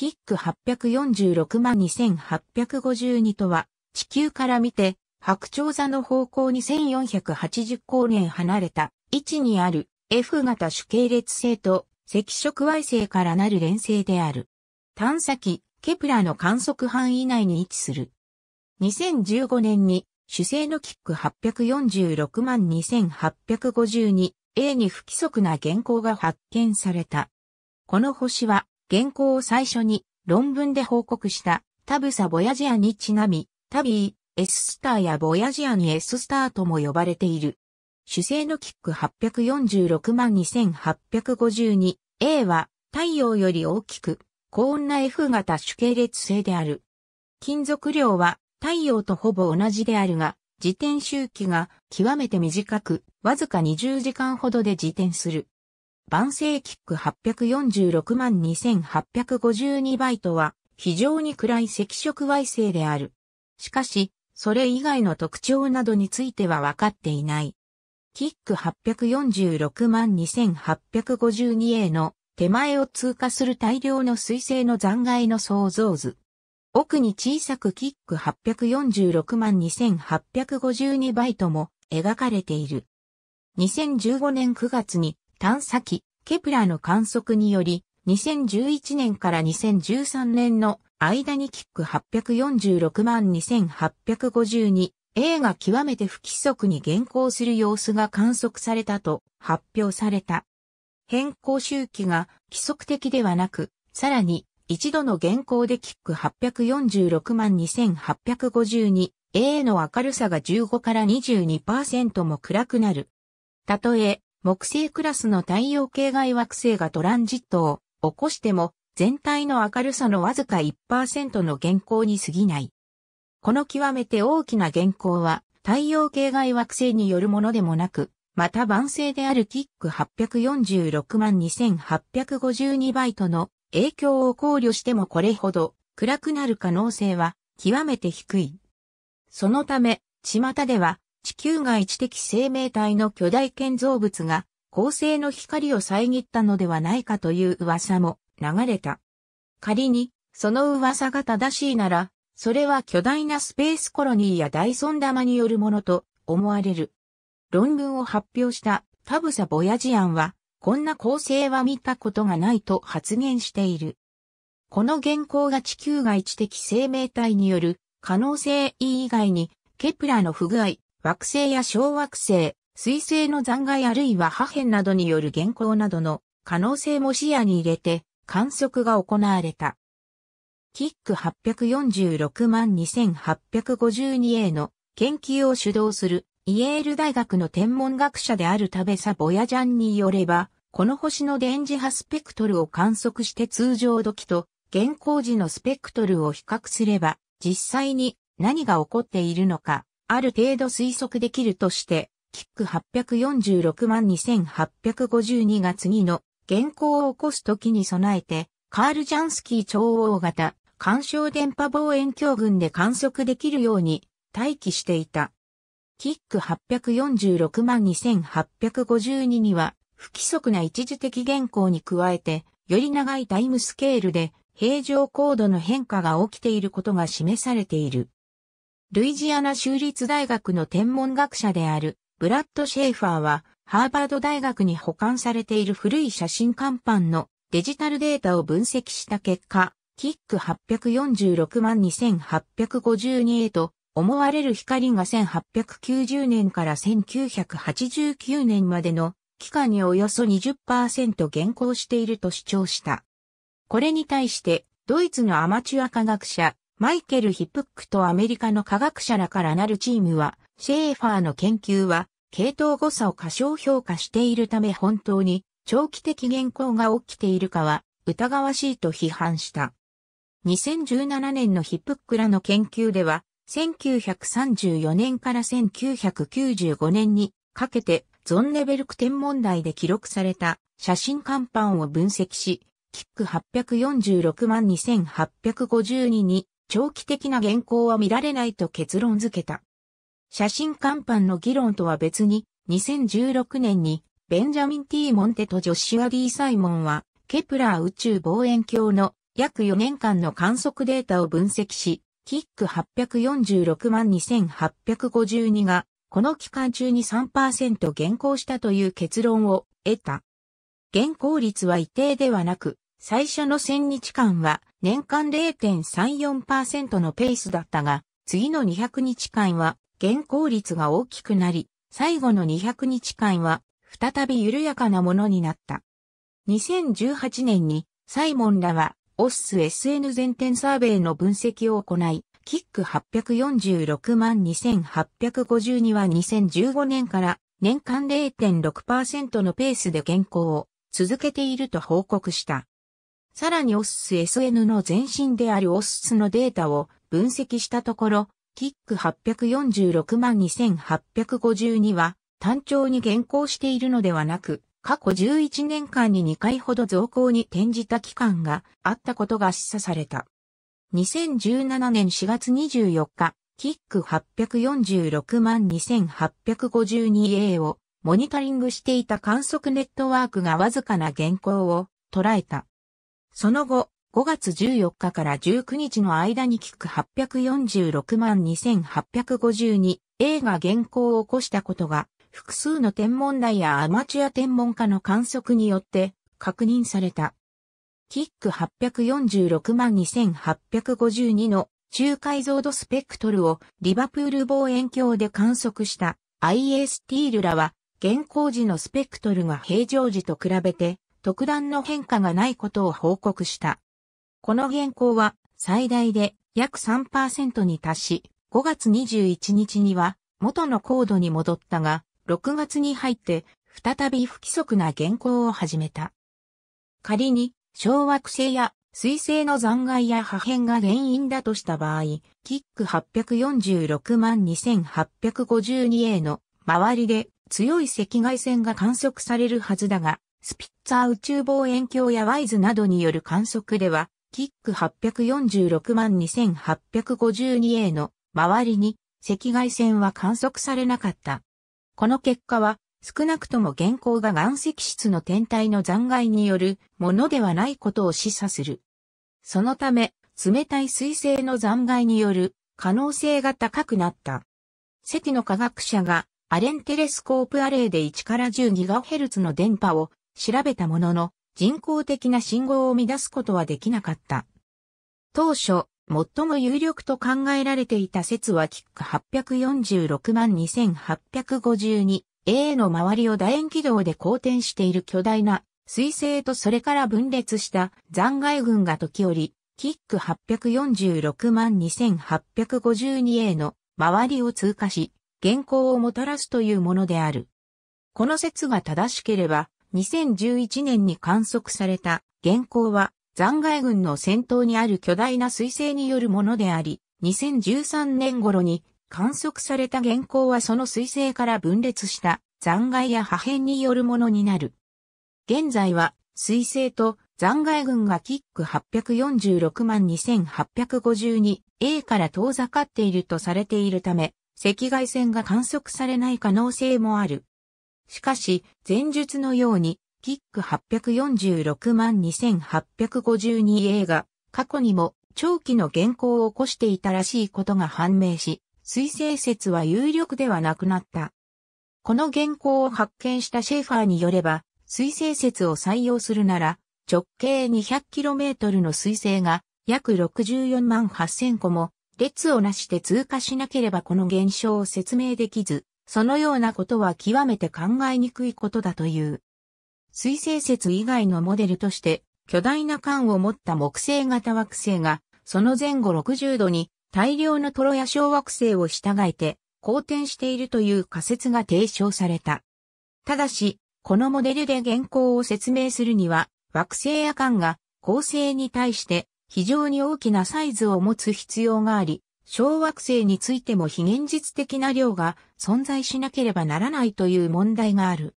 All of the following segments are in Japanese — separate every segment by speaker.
Speaker 1: キック846万2852とは、地球から見て、白鳥座の方向に1480光年離れた位置にある F 型主系列星と赤色矮星からなる連星である。探査機、ケプラの観測範囲内に位置する。2015年に主星のキック846万 2852A に不規則な原稿が発見された。この星は原稿を最初に論文で報告したタブサ・ボヤジアにちなみ、タビー、エススターやボヤジアに S スターとも呼ばれている。主星のキック846万 2852A は太陽より大きく、高温な F 型主系列性である。金属量は太陽とほぼ同じであるが、自転周期が極めて短く、わずか20時間ほどで自転する。万世キック846万2852バイトは非常に暗い赤色矮星である。しかし、それ以外の特徴などについては分かっていない。キック846万 2852A の手前を通過する大量の水星の残骸の創造図。奥に小さくキック846万2852バイトも描かれている。2015年9月に探査機ケプラーの観測により、2011年から2013年の間にキック846万2852 A が極めて不規則に現行する様子が観測されたと発表された。変更周期が規則的ではなく、さらに一度の現行でキック846万2852 A の明るさが15から22%も暗くなる。たとえ、木星クラスの太陽系外惑星がトランジットを起こしても全体の明るさのわずか1%の原稿に過ぎない。この極めて大きな原稿は太陽系外惑星によるものでもなく、また晩星であるキック846万2852バイトの影響を考慮してもこれほど暗くなる可能性は極めて低い。そのため、巷では地球外知的生命体の巨大建造物が、恒星の光を遮ったのではないかという噂も流れた。仮に、その噂が正しいなら、それは巨大なスペースコロニーやダイソン玉によるものと思われる。論文を発表したタブサ・ボヤジアンは、こんな構成は見たことがないと発言している。この原稿が地球外知的生命体による可能性以外に、ケプラの不具合、惑星や小惑星、水星の残骸あるいは破片などによる原稿などの可能性も視野に入れて観測が行われた。キック846万 2852A の研究を主導するイエール大学の天文学者であるタベサ・ボヤジャンによれば、この星の電磁波スペクトルを観測して通常時と現行時のスペクトルを比較すれば、実際に何が起こっているのか、ある程度推測できるとして、キック846万2852が次の原稿を起こす時に備えて、カール・ジャンスキー超大型、干渉電波望遠鏡群で観測できるように待機していた。キック846万2852には、不規則な一時的原稿に加えて、より長いタイムスケールで平常高度の変化が起きていることが示されている。ルイジアナ州立大学の天文学者であるブラッド・シェイファーは、ハーバード大学に保管されている古い写真看板のデジタルデータを分析した結果、キック846万2852へと思われる光が1890年から1989年までの期間におよそ20%減少していると主張した。これに対して、ドイツのアマチュア科学者、マイケル・ヒプックとアメリカの科学者らからなるチームは、シェーファーの研究は、系統誤差を過小評価しているため本当に長期的現行が起きているかは疑わしいと批判した。2017年のヒプックらの研究では、1934年から1995年にかけてゾンネベルク天文台で記録された写真看板を分析し、キック846万2852に長期的な原稿は見られないと結論付けた。写真看板の議論とは別に、2016年にベンジャミン・ティー・モンテとジョシュア・ィー・サイモンは、ケプラー宇宙望遠鏡の約4年間の観測データを分析し、キック846万2852が、この期間中に3%減少したという結論を得た。減少率は一定ではなく、最初の1000日間は年間0.34%のペースだったが、次の200日間は現行率が大きくなり、最後の200日間は再び緩やかなものになった。2018年にサイモンらはオス SN 全店サーベイの分析を行い、キック846万2852は2015年から年間0.6%のペースで現行を続けていると報告した。さらにオ s ス s n の前身であるオ s スのデータを分析したところ、キック846万2852は単調に減行しているのではなく、過去11年間に2回ほど増項に転じた期間があったことが示唆された。2017年4月24日、キック846万 2852A をモニタリングしていた観測ネットワークがわずかな原稿を捉えた。その後、5月14日から19日の間にキック846万2852映画原稿を起こしたことが、複数の天文台やアマチュア天文家の観測によって確認された。キック846万2852の中解像度スペクトルをリバプール望遠鏡で観測した IS t ルラは、現行時のスペクトルが平常時と比べて特段の変化がないことを報告した。この原稿は最大で約3%に達し、5月21日には元の高度に戻ったが、6月に入って再び不規則な原稿を始めた。仮に小惑星や水星の残骸や破片が原因だとした場合、キック846万 2852A の周りで強い赤外線が観測されるはずだが、スピッツァー宇宙望遠鏡やワイズなどによる観測では、キック846万 2852A の周りに赤外線は観測されなかった。この結果は、少なくとも現行が岩石質の天体の残骸によるものではないことを示唆する。そのため、冷たい水星の残骸による可能性が高くなった。関の科学者がアレンテレスコープアレイで1から 10GHz の電波を調べたものの、人工的な信号を乱すことはできなかった。当初、最も有力と考えられていた説はキック846万 2852A の周りを楕円軌道で公転している巨大な水星とそれから分裂した残骸群が時折、キック846万 2852A の周りを通過し、現行をもたらすというものである。この説が正しければ、2011年に観測された原稿は残骸群の先頭にある巨大な彗星によるものであり、2013年頃に観測された原稿はその彗星から分裂した残骸や破片によるものになる。現在は彗星と残骸群がキック846万 2852A から遠ざかっているとされているため、赤外線が観測されない可能性もある。しかし、前述のように、キック846万2852 a が、過去にも長期の原稿を起こしていたらしいことが判明し、推星説は有力ではなくなった。この原稿を発見したシェファーによれば、水星説を採用するなら、直径 200km の水星が約64万8000個も列をなして通過しなければこの現象を説明できず、そのようなことは極めて考えにくいことだという。水星説以外のモデルとして、巨大な管を持った木星型惑星が、その前後60度に大量のトロや小惑星を従えて、好転しているという仮説が提唱された。ただし、このモデルで原稿を説明するには、惑星や間が恒星に対して非常に大きなサイズを持つ必要があり、小惑星についても非現実的な量が存在しなければならないという問題がある。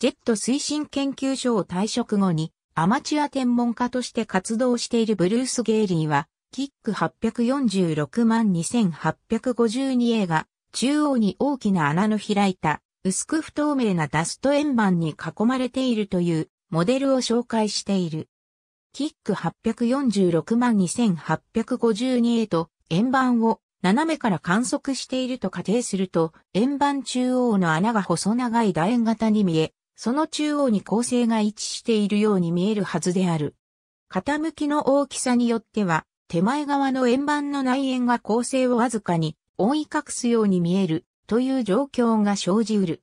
Speaker 1: ジェット推進研究所を退職後にアマチュア天文家として活動しているブルース・ゲイリーは、キック846万2852 a が中央に大きな穴の開いた薄く不透明なダスト円盤に囲まれているというモデルを紹介している。キック846万2852 a と円盤を斜めから観測していると仮定すると、円盤中央の穴が細長い楕円型に見え、その中央に構成が位置しているように見えるはずである。傾きの大きさによっては、手前側の円盤の内円が構成をわずかに覆い隠すように見えるという状況が生じうる。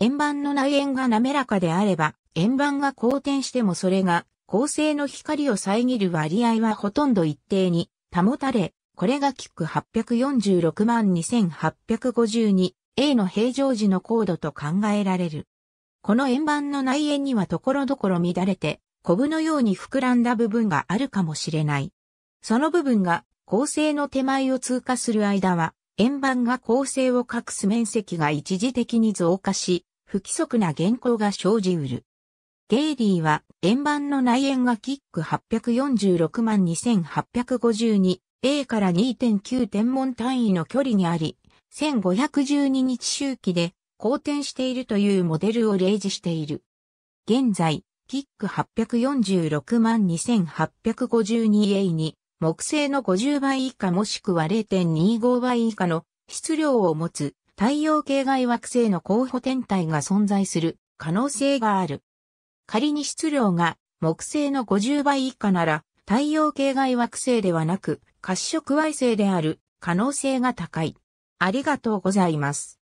Speaker 1: 円盤の内円が滑らかであれば、円盤が好転してもそれが構成の光を遮る割合はほとんど一定に保たれ、これがキック846万 2852A の平常時の高度と考えられる。この円盤の内縁にはところどころ乱れて、コブのように膨らんだ部分があるかもしれない。その部分が構成の手前を通過する間は、円盤が構成を隠す面積が一時的に増加し、不規則な原稿が生じうる。ゲイリーは円盤の内縁がキック846万2 8 5 2 A から2.9天文単位の距離にあり、1512日周期で好転しているというモデルを例示している。現在、キック846万 2852A に木星の50倍以下もしくは0.25倍以下の質量を持つ太陽系外惑星の候補天体が存在する可能性がある。仮に質量が木星の50倍以下なら太陽系外惑星ではなく褐色矮星である可能性が高い。ありがとうございます。